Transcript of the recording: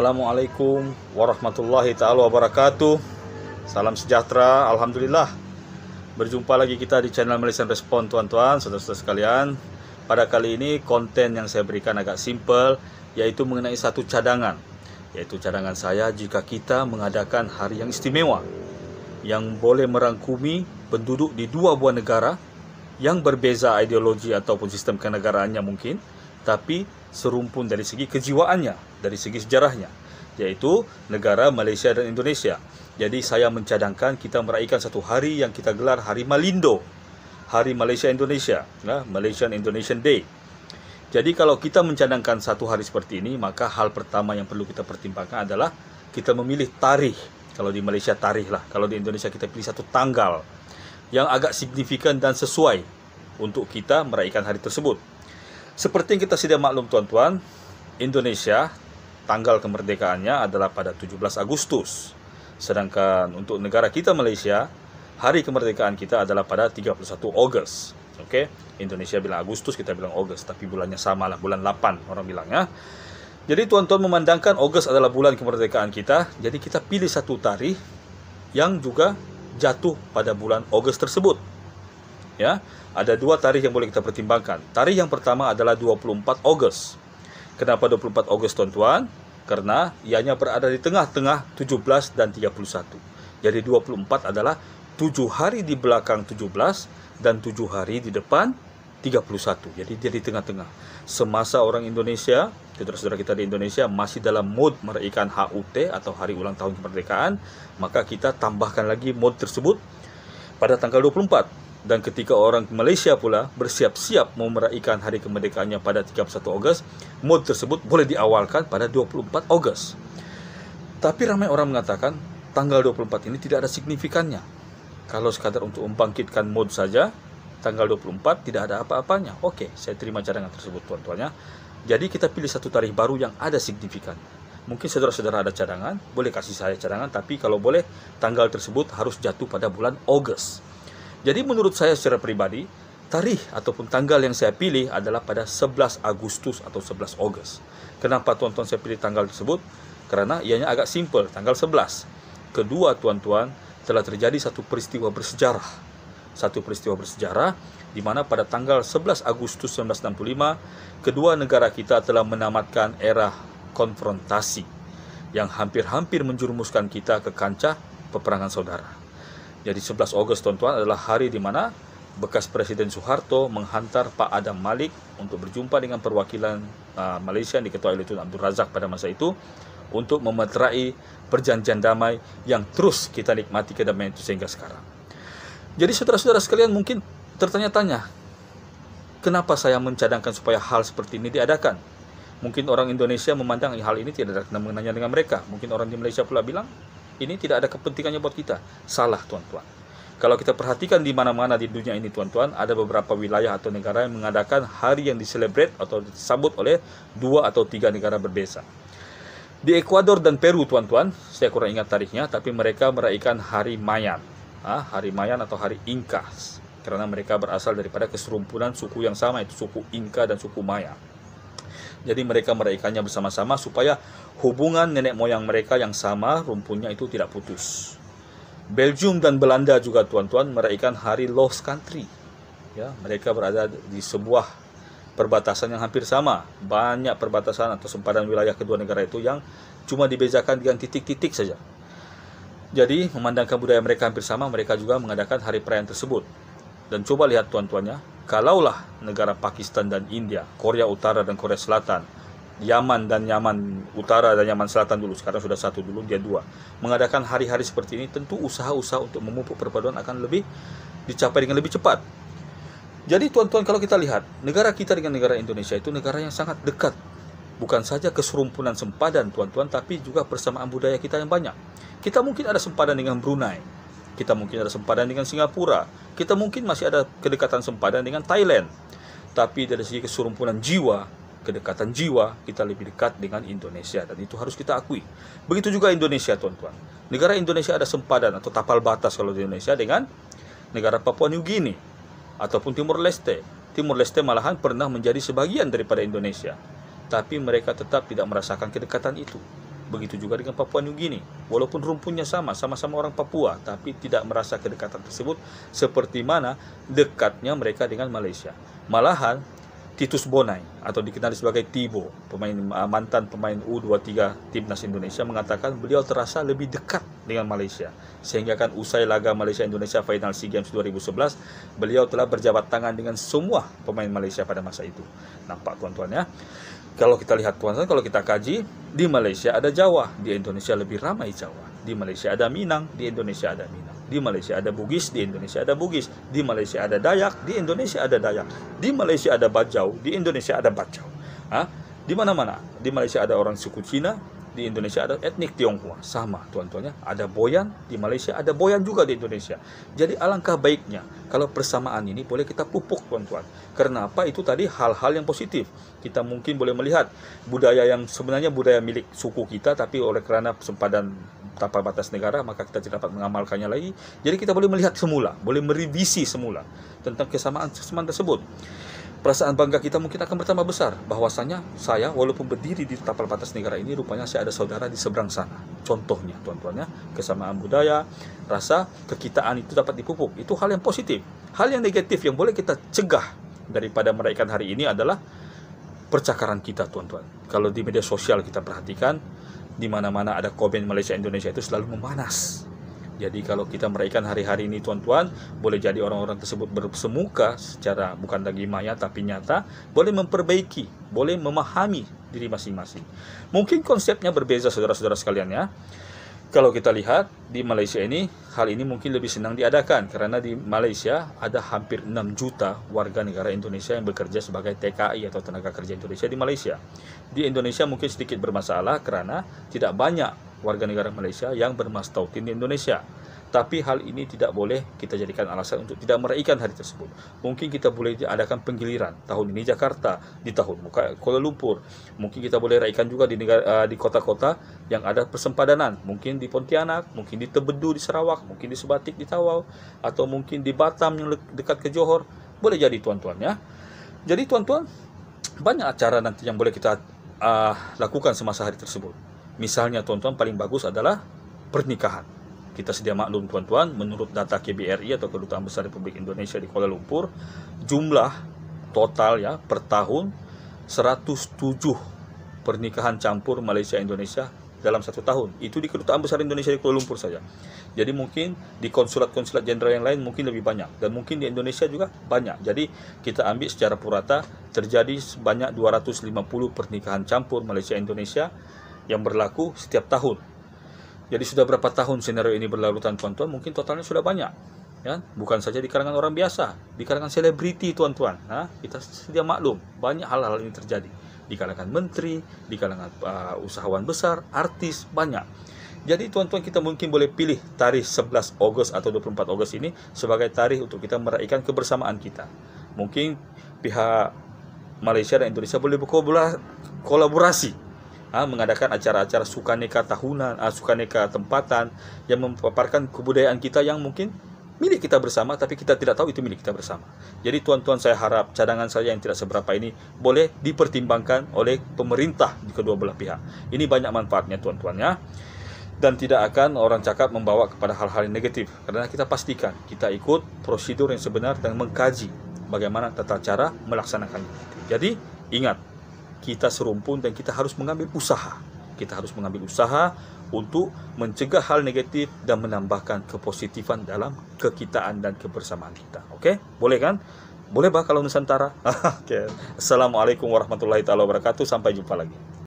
Assalamualaikum warahmatullahi taala wabarakatuh. Salam sejahtera, alhamdulillah. Berjumpa lagi kita di channel Malaysian Respon tuan-tuan, saudara-saudara sekalian. Pada kali ini konten yang saya berikan agak simple yaitu mengenai satu cadangan. Yaitu cadangan saya jika kita mengadakan hari yang istimewa yang boleh merangkumi penduduk di dua buah negara yang berbeza ideologi ataupun sistem kenegaraannya mungkin, tapi serumpun dari segi kejiwaannya, dari segi sejarahnya, yaitu negara Malaysia dan Indonesia. Jadi saya mencadangkan kita meraihkan satu hari yang kita gelar Hari Malindo, Hari Malaysia Indonesia, nah, Malaysian Indonesian Day. Jadi kalau kita mencadangkan satu hari seperti ini, maka hal pertama yang perlu kita pertimbangkan adalah kita memilih tarikh. Kalau di Malaysia tarikh lah, kalau di Indonesia kita pilih satu tanggal yang agak signifikan dan sesuai untuk kita meraihkan hari tersebut. Seperti yang kita sudah maklum tuan-tuan, Indonesia tanggal kemerdekaannya adalah pada 17 Agustus. Sedangkan untuk negara kita Malaysia, hari kemerdekaan kita adalah pada 31 Ogos. Oke, okay? Indonesia bilang Agustus, kita bilang Ogos, tapi bulannya sama lah, bulan 8 orang bilangnya. Jadi tuan-tuan memandangkan Ogos adalah bulan kemerdekaan kita, jadi kita pilih satu tarikh yang juga jatuh pada bulan Ogos tersebut ya. Ada dua tarikh yang boleh kita pertimbangkan. Tarikh yang pertama adalah 24 Agustus. Kenapa 24 Agustus tuan-tuan? Karena ianya berada di tengah-tengah 17 dan 31. Jadi 24 adalah 7 hari di belakang 17 dan 7 hari di depan 31. Jadi dia di tengah-tengah. Semasa orang Indonesia, saudara-saudara kita di Indonesia masih dalam mood merayakan HUT atau Hari Ulang Tahun Kemerdekaan, maka kita tambahkan lagi mood tersebut pada tanggal 24 dan ketika orang Malaysia pula bersiap-siap mau hari kemerdekaannya pada 31 Ogos, mod tersebut boleh diawalkan pada 24 Ogos. Tapi ramai orang mengatakan tanggal 24 ini tidak ada signifikannya. Kalau sekadar untuk membangkitkan mod saja, tanggal 24 tidak ada apa-apanya. Oke, saya terima cadangan tersebut tuan-tuannya. Jadi kita pilih satu tarikh baru yang ada signifikan. Mungkin saudara-saudara ada cadangan, boleh kasih saya cadangan, tapi kalau boleh tanggal tersebut harus jatuh pada bulan Ogos. Jadi menurut saya secara pribadi, tarikh ataupun tanggal yang saya pilih adalah pada 11 Agustus atau 11 Ogos. Kenapa tuan-tuan saya pilih tanggal tersebut? Karena ianya agak simple, tanggal 11. Kedua, tuan-tuan, telah terjadi satu peristiwa bersejarah. Satu peristiwa bersejarah di mana pada tanggal 11 Agustus 1965, kedua negara kita telah menamatkan era konfrontasi yang hampir-hampir menjurumuskan kita ke kancah peperangan saudara. Jadi 11 Ogos tuan-tuan adalah hari di mana bekas Presiden Soeharto menghantar Pak Adam Malik untuk berjumpa dengan perwakilan uh, Malaysia yang diketuai oleh Tun Abdul Razak pada masa itu untuk memeterai perjanjian damai yang terus kita nikmati kedamaian itu sehingga sekarang. Jadi saudara-saudara sekalian mungkin tertanya-tanya, kenapa saya mencadangkan supaya hal seperti ini diadakan? Mungkin orang Indonesia memandang eh, hal ini tidak ada kena mengenanya dengan mereka. Mungkin orang di Malaysia pula bilang, ini tidak ada kepentingannya buat kita. Salah, tuan-tuan. Kalau kita perhatikan di mana-mana di dunia ini, tuan-tuan, ada beberapa wilayah atau negara yang mengadakan hari yang diselebrate atau disambut oleh dua atau tiga negara berbeza. Di Ekuador dan Peru, tuan-tuan, saya kurang ingat tarikhnya, tapi mereka merayakan Hari Mayan. Ah, hari Mayan atau Hari Inka, karena mereka berasal daripada keserumpunan suku yang sama, itu suku Inka dan suku Mayan. Jadi mereka meraikannya bersama-sama supaya hubungan nenek moyang mereka yang sama rumpunnya itu tidak putus. Belgium dan Belanda juga tuan-tuan meraihkan Hari Lost Country. Ya, mereka berada di sebuah perbatasan yang hampir sama. Banyak perbatasan atau sempadan wilayah kedua negara itu yang cuma dibedakan dengan titik-titik saja. Jadi, memandangkan budaya mereka hampir sama, mereka juga mengadakan hari perayaan tersebut. Dan coba lihat tuan-tuannya, kalaulah negara Pakistan dan India, Korea Utara dan Korea Selatan, Yaman dan Yaman Utara dan Yaman Selatan dulu, sekarang sudah satu dulu, dia dua, mengadakan hari-hari seperti ini, tentu usaha-usaha untuk memupuk perpaduan akan lebih dicapai dengan lebih cepat. Jadi tuan-tuan kalau kita lihat, negara kita dengan negara Indonesia itu negara yang sangat dekat. Bukan saja keserumpunan sempadan tuan-tuan, tapi juga persamaan budaya kita yang banyak. Kita mungkin ada sempadan dengan Brunei, kita mungkin ada sempadan dengan Singapura, kita mungkin masih ada kedekatan sempadan dengan Thailand. Tapi dari segi keserumpunan jiwa, kedekatan jiwa, kita lebih dekat dengan Indonesia dan itu harus kita akui. Begitu juga Indonesia, tuan-tuan. Negara Indonesia ada sempadan atau tapal batas kalau di Indonesia dengan negara Papua New Guinea ataupun Timur Leste. Timur Leste malahan pernah menjadi sebagian daripada Indonesia, tapi mereka tetap tidak merasakan kedekatan itu. Begitu juga dengan Papua New Guinea. Walaupun rumpunnya sama, sama-sama orang Papua, tapi tidak merasa kedekatan tersebut seperti mana dekatnya mereka dengan Malaysia. Malahan Titus Bonai atau dikenal sebagai Tibo, pemain eh, mantan pemain U23 timnas Indonesia mengatakan beliau terasa lebih dekat dengan Malaysia. Sehingga kan usai laga Malaysia Indonesia final SEA Games 2011, beliau telah berjabat tangan dengan semua pemain Malaysia pada masa itu. Nampak tuan-tuan ya kalau kita lihat kawasan, kalau kita kaji, di Malaysia ada Jawa, di Indonesia lebih ramai Jawa. Di Malaysia ada Minang, di Indonesia ada Minang. Di Malaysia ada Bugis, di Indonesia ada Bugis. Di Malaysia ada Dayak, di Indonesia ada Dayak. Di Malaysia ada Bajau, di Indonesia ada Bajau. Hah? Di mana-mana. Di Malaysia ada orang suku Cina, di Indonesia ada etnik Tionghoa sama tuan-tuannya ada Boyan di Malaysia ada Boyan juga di Indonesia jadi alangkah baiknya kalau persamaan ini boleh kita pupuk tuan-tuan karena apa itu tadi hal-hal yang positif kita mungkin boleh melihat budaya yang sebenarnya budaya milik suku kita tapi oleh karena sempadan tanpa batas negara maka kita tidak dapat mengamalkannya lagi jadi kita boleh melihat semula boleh merevisi semula tentang kesamaan kesamaan tersebut perasaan bangga kita mungkin akan bertambah besar bahwasanya saya walaupun berdiri di tapal batas negara ini rupanya saya ada saudara di seberang sana contohnya tuan-tuannya kesamaan budaya rasa kekitaan itu dapat dipupuk itu hal yang positif hal yang negatif yang boleh kita cegah daripada meraihkan hari ini adalah percakaran kita tuan-tuan kalau di media sosial kita perhatikan di mana-mana ada komen Malaysia Indonesia itu selalu memanas jadi kalau kita meraihkan hari-hari ini tuan-tuan, boleh jadi orang-orang tersebut bersemuka secara bukan lagi maya tapi nyata, boleh memperbaiki, boleh memahami diri masing-masing. Mungkin konsepnya berbeza saudara-saudara sekalian ya. Kalau kita lihat di Malaysia ini, hal ini mungkin lebih senang diadakan karena di Malaysia ada hampir 6 juta warga negara Indonesia yang bekerja sebagai TKI atau tenaga kerja Indonesia di Malaysia. Di Indonesia mungkin sedikit bermasalah karena tidak banyak warga negara Malaysia yang bermas tautin di Indonesia. Tapi hal ini tidak boleh kita jadikan alasan untuk tidak meraihkan hari tersebut. Mungkin kita boleh diadakan penggiliran tahun ini Jakarta, di tahun muka Kuala Lumpur. Mungkin kita boleh raihkan juga di negara, eh, di kota-kota yang ada persempadanan. Mungkin di Pontianak, mungkin di Tebedu di Sarawak, mungkin di Sebatik di Tawau, atau mungkin di Batam yang dekat ke Johor. Boleh jadi tuan-tuan ya. Jadi tuan-tuan banyak acara nanti yang boleh kita uh, lakukan semasa hari tersebut. Misalnya tuan-tuan paling bagus adalah pernikahan. Kita sedia maklum tuan-tuan, menurut data KBRI atau Kedutaan Besar Republik Indonesia di Kuala Lumpur, jumlah total ya per tahun 107 pernikahan campur Malaysia Indonesia dalam satu tahun. Itu di kedutaan besar Indonesia di Kuala Lumpur saja. Jadi mungkin di konsulat-konsulat jenderal yang lain mungkin lebih banyak dan mungkin di Indonesia juga banyak. Jadi kita ambil secara purata terjadi sebanyak 250 pernikahan campur Malaysia Indonesia yang berlaku setiap tahun. Jadi sudah berapa tahun senario ini berlarutan tuan-tuan? Mungkin totalnya sudah banyak. Ya, bukan saja di kalangan orang biasa, di kalangan selebriti tuan-tuan. Nah, kita sedia maklum banyak hal-hal ini terjadi di kalangan menteri, di kalangan uh, usahawan besar, artis banyak. Jadi tuan-tuan kita mungkin boleh pilih tarikh 11 Ogos atau 24 Ogos ini sebagai tarikh untuk kita meraihkan kebersamaan kita. Mungkin pihak Malaysia dan Indonesia boleh berkolaborasi ah, mengadakan acara-acara sukaneka tahunan, ah, sukaneka tempatan yang memaparkan kebudayaan kita yang mungkin milik kita bersama tapi kita tidak tahu itu milik kita bersama. Jadi tuan-tuan saya harap cadangan saya yang tidak seberapa ini boleh dipertimbangkan oleh pemerintah di kedua belah pihak. Ini banyak manfaatnya tuan-tuan ya. Dan tidak akan orang cakap membawa kepada hal-hal yang negatif karena kita pastikan kita ikut prosedur yang sebenar dan mengkaji bagaimana tata cara melaksanakannya. Jadi ingat kita serumpun dan kita harus mengambil usaha. Kita harus mengambil usaha untuk mencegah hal negatif dan menambahkan kepositifan dalam kekitaan dan kebersamaan kita. Oke? Boleh kan? Boleh bah kalau Nusantara? Oke. Assalamualaikum warahmatullahi taala wabarakatuh. Sampai jumpa lagi.